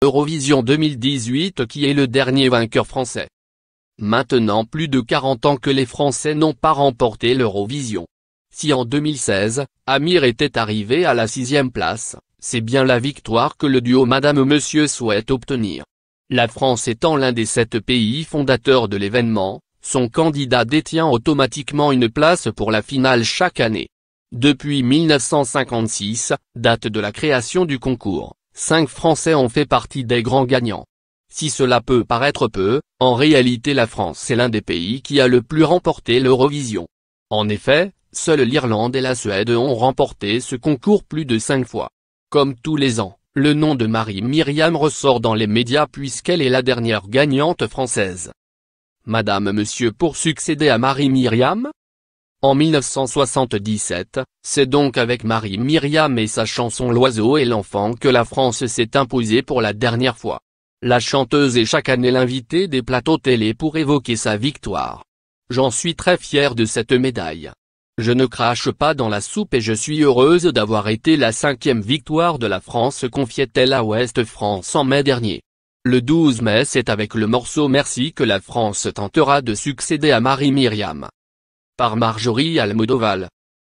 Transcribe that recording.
Eurovision 2018 qui est le dernier vainqueur français. Maintenant plus de 40 ans que les Français n'ont pas remporté l'Eurovision. Si en 2016, Amir était arrivé à la sixième place, c'est bien la victoire que le duo Madame Monsieur souhaite obtenir. La France étant l'un des sept pays fondateurs de l'événement, son candidat détient automatiquement une place pour la finale chaque année. Depuis 1956, date de la création du concours. Cinq Français ont fait partie des grands gagnants. Si cela peut paraître peu, en réalité la France est l'un des pays qui a le plus remporté l'Eurovision. En effet, seules l'Irlande et la Suède ont remporté ce concours plus de cinq fois. Comme tous les ans, le nom de Marie Myriam ressort dans les médias puisqu'elle est la dernière gagnante française. Madame Monsieur pour succéder à Marie Myriam, en 1977, c'est donc avec Marie Myriam et sa chanson L'oiseau et l'enfant que la France s'est imposée pour la dernière fois. La chanteuse est chaque année l'invitée des plateaux télé pour évoquer sa victoire. J'en suis très fier de cette médaille. Je ne crache pas dans la soupe et je suis heureuse d'avoir été la cinquième victoire de la France confiait-elle à Ouest France en mai dernier. Le 12 mai c'est avec le morceau Merci que la France tentera de succéder à Marie Myriam. Par Marjorie Almodoval.